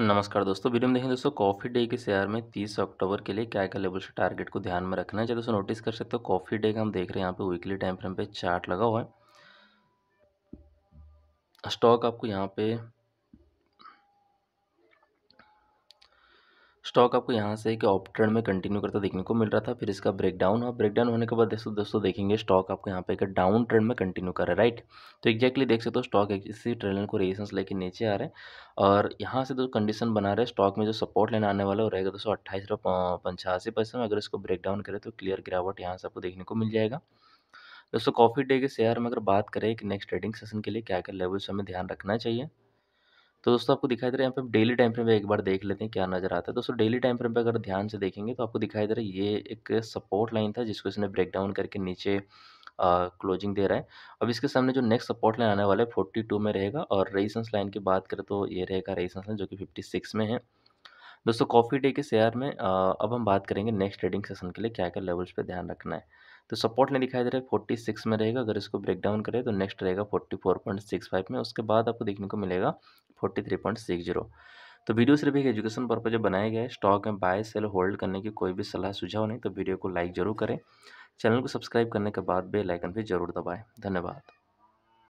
नमस्कार दोस्तों वीडियो में देखें दोस्तों कॉफ़ी डे के शेयर में 30 अक्टूबर के लिए क्या क्या लेवल से टारगेट को ध्यान में रखना है जब दोस्तों नोटिस कर सकते हो कॉफ़ी डे का हम देख रहे हैं यहाँ पे वीकली टाइम फ्रेम पे चार्ट लगा हुआ है स्टॉक आपको यहाँ पे स्टॉक आपको यहाँ से एक ऑप ट्रेंड में कंटिन्यू करता देखने को मिल रहा था फिर इसका ब्रेकडाउन हुआ ब्रेकडाउन होने के बाद दोस्तों दोस्तों देखेंगे स्टॉक आपको यहाँ पे एक डाउन ट्रेंड में कंटिन्यू कर रहा है राइट तो एक्जैक्टली देख सकते हो स्टॉक इसी ट्रेंड को रेजिस्टेंस लेके नीचे आ रहे हैं और यहाँ से जो कंडीशन बना रहे स्टॉक में जो सपोर्ट लेने आने वाला है रहेगा दोस्तों अट्ठाईस पंचासी पैसे में अगर इसको ब्रेकडाउन करें तो क्लियर गिरावट यहाँ से आपको देखने को मिल जाएगा दोस्तों कॉफी डे के शेयर में अगर बात करें कि नेक्स्ट ट्रेडिंग सेशन के लिए क्या क्या लेवल्स हमें ध्यान रखना चाहिए तो दोस्तों आपको दिखाई दे रहा है यहाँ पे डेली टाइम फ्रेम पे एक बार देख लेते हैं क्या नज़र आता है तो दोस्तों डेली टाइम फ्रेम पे अगर ध्यान से देखेंगे तो आपको दिखाई दे रहा है ये एक सपोर्ट लाइन था जिसको इसने ब्रेक डाउन करके नीचे क्लोजिंग दे रहा है अब इसके सामने जो नेक्स्ट सपोर्ट लाइन आने वाला है फोर्टी टू में रहेगा और रेजिस्टेंस लाइन की बात करें तो ये रहेगा रेजिस्टेंस लाइन जो कि फिफ्टी सिक्स में है दोस्तों कॉफ़ी डे के शेयर में अब हम बात करेंगे नेक्स्ट ट्रेडिंग सेशन के लिए क्या क्या लेवल्स पे ध्यान रखना है तो सपोर्ट नहीं दिखाई दे रहा है फोर्टी सिक्स में रहेगा अगर इसको ब्रेक डाउन करें तो नेक्स्ट रहेगा forty four point six five में उसके बाद आपको देखने को मिलेगा forty three point six zero तो वीडियो सिर्फ एक एजुकेशन पर्पज बनाए गए स्टॉक में बाय सेल होल्ड करने की कोई भी सलाह सुझाव नहीं तो वीडियो को लाइक जरूर करें चैनल को सब्सक्राइब करने के बाद बेलाइकन भी जरूर दबाएँ धन्यवाद